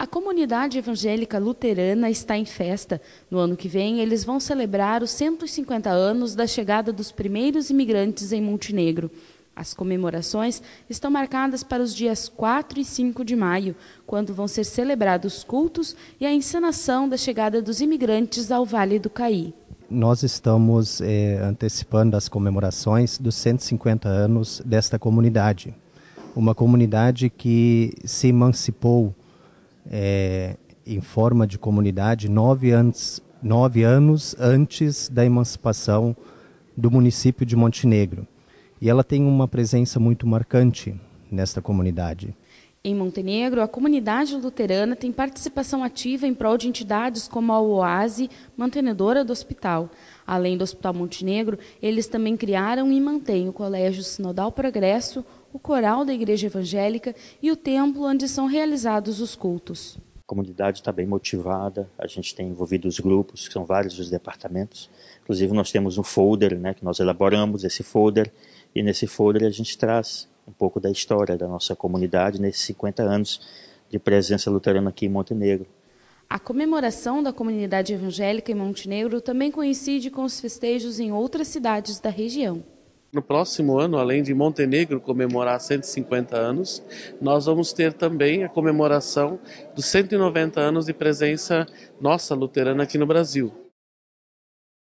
A comunidade evangélica luterana está em festa. No ano que vem, eles vão celebrar os 150 anos da chegada dos primeiros imigrantes em Montenegro. As comemorações estão marcadas para os dias 4 e 5 de maio, quando vão ser celebrados cultos e a encenação da chegada dos imigrantes ao Vale do Caí. Nós estamos eh, antecipando as comemorações dos 150 anos desta comunidade. Uma comunidade que se emancipou é, em forma de comunidade nove anos, nove anos antes da emancipação do município de Montenegro. E ela tem uma presença muito marcante nesta comunidade. Em Montenegro, a comunidade luterana tem participação ativa em prol de entidades como a Oase mantenedora do hospital. Além do Hospital Montenegro, eles também criaram e mantêm o Colégio Sinodal Progresso, o coral da igreja evangélica e o templo onde são realizados os cultos. A comunidade está bem motivada, a gente tem envolvido os grupos, que são vários os departamentos. Inclusive, nós temos um folder né, que nós elaboramos, esse folder, e nesse folder a gente traz um pouco da história da nossa comunidade nesses 50 anos de presença luterana aqui em Montenegro. A comemoração da comunidade evangélica em Montenegro também coincide com os festejos em outras cidades da região. No próximo ano, além de Montenegro comemorar 150 anos, nós vamos ter também a comemoração dos 190 anos de presença nossa luterana aqui no Brasil.